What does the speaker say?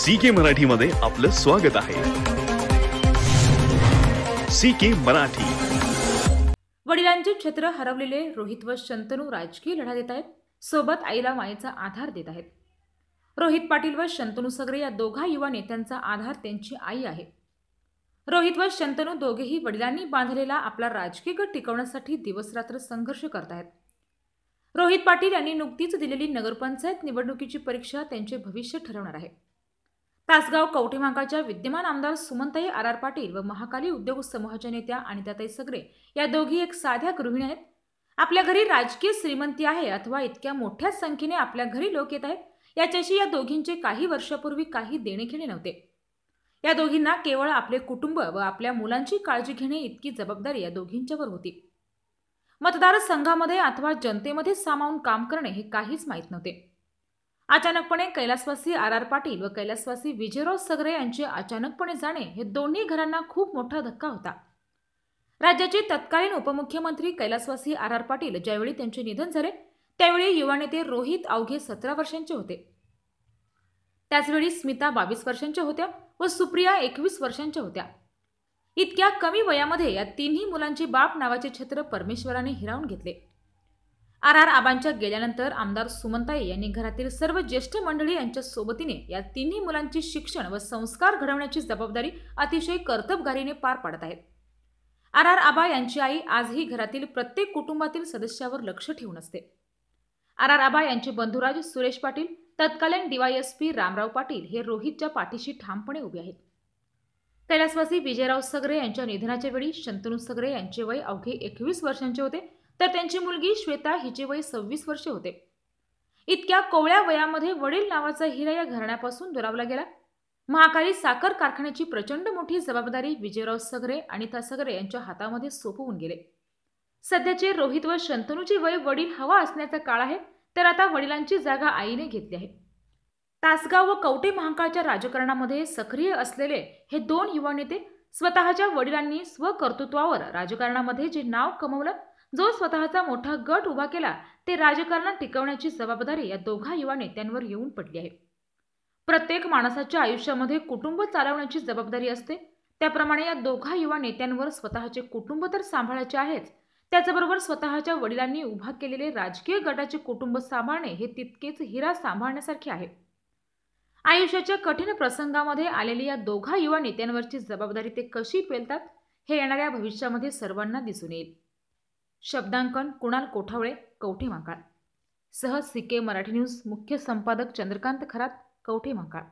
C के मध्ये आपलं स्वागत आहे सी के मराठी वडिलांचे छत्र हरवलेले रोहित व शंतनू राजकीय लढा देत आहेत सोबत आईला मायेचा आधार देत आहेत रोहित पाटील व शंतनू सगरे या दोघा युवा नेत्यांचा आधार त्यांची आई आहे रोहित व शंतनू दोघेही वडिलांनी बांधलेला आपला राजकीय गट टिकवण्यासाठी दिवसरात्र संघर्ष करत आहेत रोहित पाटील यांनी नुकतीच दिलेली नगरपंचायत निवडणुकीची परीक्षा त्यांचे भविष्य ठरवणार आहे तासगाव कवठेमांगाच्या विद्यमान आमदार सुमंताई आर आर पाटील व महाकाली उद्योग समूहाच्या नेत्या अनिताताई सगरे या दोघी एक साध्या गृहिणी आहेत आपल्या घरी राजकीय श्रीमंती आहे अथवा इतक्या मोठ्या संख्येने आपल्या घरी लोक येत आहेत याच्याशी या दोघींचे काही वर्षापूर्वी काही देणे घेणे नव्हते या दोघींना केवळ आपले कुटुंब व आपल्या मुलांची काळजी घेणे इतकी जबाबदारी या दोघींच्यावर होती मतदारसंघामध्ये अथवा जनतेमध्ये सामावून काम करणे हे काहीच माहीत नव्हते अचानकपणे कैलासवासी आर आर पाटील व कैलासवासी विजयराव सगरे यांचे अचानकपणे जाणे हे दोन्ही घरांना खूप मोठा धक्का होता राज्याचे तत्कालीन उपमुख्यमंत्री कैलासवासी आर आर पाटील ज्यावेळी त्यांचे निधन झाले त्यावेळी युवा नेते रोहित अवघे सतरा वर्षांचे होते त्याचवेळी स्मिता बावीस वर्षांच्या होत्या व सुप्रिया एकवीस वर्षांच्या होत्या इतक्या कमी वयामध्ये या तिन्ही मुलांचे बाप नावाचे छत्र परमेश्वराने हिरावून घेतले आर आर आबांच्या गेल्यानंतर आमदार सुमंताई यांनी घरातील सर्व ज्येष्ठ मंडळी यांच्या सोबतीने या तिन्ही मुलांची शिक्षण व संस्कार घडवण्याची जबाबदारी अतिशय कर्तबगारीने पार पाडत आहेत आर आर आबा यांची आई आजही घरातील प्रत्येक कुटुंबातील सदस्यावर लक्ष ठेवून असते आर आर आबा यांचे बंधुराज सुरेश पाटील तत्कालीन डीवायएसपी रामराव पाटील हे रोहितच्या पाठीशी ठामपणे उभे आहेत कैलासवासी विजयराव सगरे यांच्या निधनाच्या वेळी शंतनू सगरे यांचे वय अवघे एकवीस वर्षांचे होते तर त्यांची मुलगी श्वेता हिचे वय सव्वीस वर्षे होते इतक्या कोवळ्या वयामध्ये वडील नावाचा हिरा या घराण्यापासून दुरावला गेला महाकाली साखर कारखान्याची प्रचंड मोठी जबाबदारी विजयराव सगरे आणि सगरे यांच्या हातामध्ये सोपवून गेले सध्याचे रोहित व शंतनूचे वय वडील हवा असण्याचा काळ आहे तर आता वडिलांची जागा आईने घेतली आहे तासगाव व कवटे महाकाळच्या राजकारणामध्ये सक्रिय असलेले हे दोन युवा नेते स्वतःच्या वडिलांनी स्वकर्तृत्वावर राजकारणामध्ये जे नाव कमवलं जो स्वतःचा मोठा गट उभा केला ते राजकारणात टिकवण्याची जबाबदारी या दोघा युवा नेत्यांवर येऊन पडली आहे प्रत्येक माणसाच्या आयुष्यामध्ये कुटुंब चालवण्याची जबाबदारी असते त्याप्रमाणे या दोघा युवा नेत्यांवर स्वतःचे कुटुंब तर सांभाळायचे आहेच त्याचबरोबर स्वतःच्या वडिलांनी उभा केलेले राजकीय गटाचे कुटुंब सांभाळणे हे तितकेच हिरा सांभाळण्यासारखे आहे आयुष्याच्या कठीण प्रसंगामध्ये आलेली या दोघा युवा नेत्यांवरची जबाबदारी ते कशी पेलतात हे येणाऱ्या भविष्यामध्ये सर्वांना दिसून येईल शब्दांकन कुणाल कोठावळे कवठे माकाळ सहज सिके मराठी न्यूज मुख्य संपादक चंद्रकांत खरात कवठे माकाळ